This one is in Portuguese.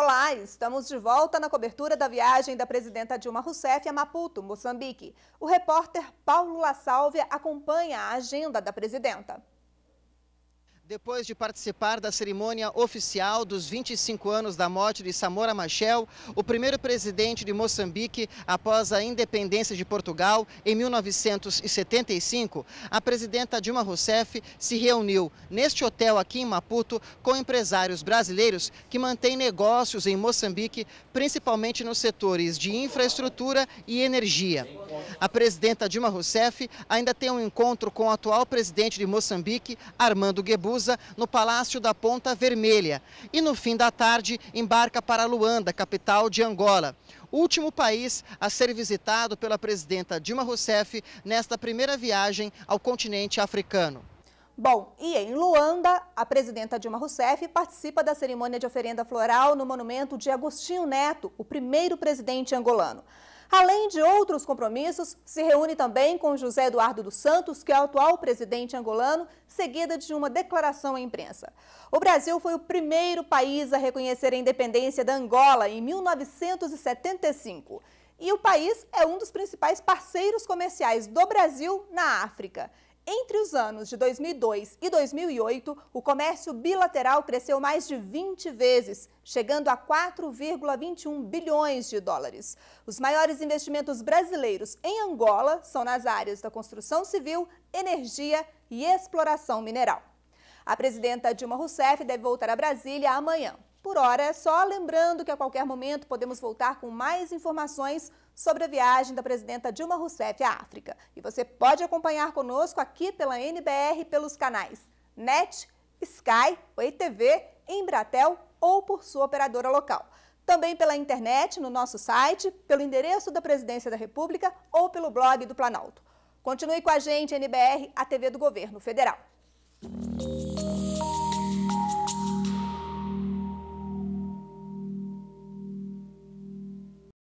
Olá, estamos de volta na cobertura da viagem da presidenta Dilma Rousseff a Maputo, Moçambique. O repórter Paulo La Sálvia acompanha a agenda da presidenta. Depois de participar da cerimônia oficial dos 25 anos da morte de Samora Machel, o primeiro presidente de Moçambique após a independência de Portugal em 1975, a presidenta Dilma Rousseff se reuniu neste hotel aqui em Maputo com empresários brasileiros que mantêm negócios em Moçambique, principalmente nos setores de infraestrutura e energia. A presidenta Dilma Rousseff ainda tem um encontro com o atual presidente de Moçambique, Armando Guebuza, no Palácio da Ponta Vermelha. E no fim da tarde, embarca para Luanda, capital de Angola último país a ser visitado pela presidenta Dilma Rousseff nesta primeira viagem ao continente africano. Bom, e em Luanda, a presidenta Dilma Rousseff participa da cerimônia de oferenda floral no monumento de Agostinho Neto, o primeiro presidente angolano. Além de outros compromissos, se reúne também com José Eduardo dos Santos, que é o atual presidente angolano, seguida de uma declaração à imprensa. O Brasil foi o primeiro país a reconhecer a independência da Angola em 1975. E o país é um dos principais parceiros comerciais do Brasil na África. Entre os anos de 2002 e 2008, o comércio bilateral cresceu mais de 20 vezes, chegando a 4,21 bilhões de dólares. Os maiores investimentos brasileiros em Angola são nas áreas da construção civil, energia e exploração mineral. A presidenta Dilma Rousseff deve voltar a Brasília amanhã. Por hora é só, lembrando que a qualquer momento podemos voltar com mais informações sobre a viagem da presidenta Dilma Rousseff à África. E você pode acompanhar conosco aqui pela NBR pelos canais NET, Sky, Oi TV, Embratel ou por sua operadora local. Também pela internet, no nosso site, pelo endereço da Presidência da República ou pelo blog do Planalto. Continue com a gente, NBR, a TV do Governo Federal.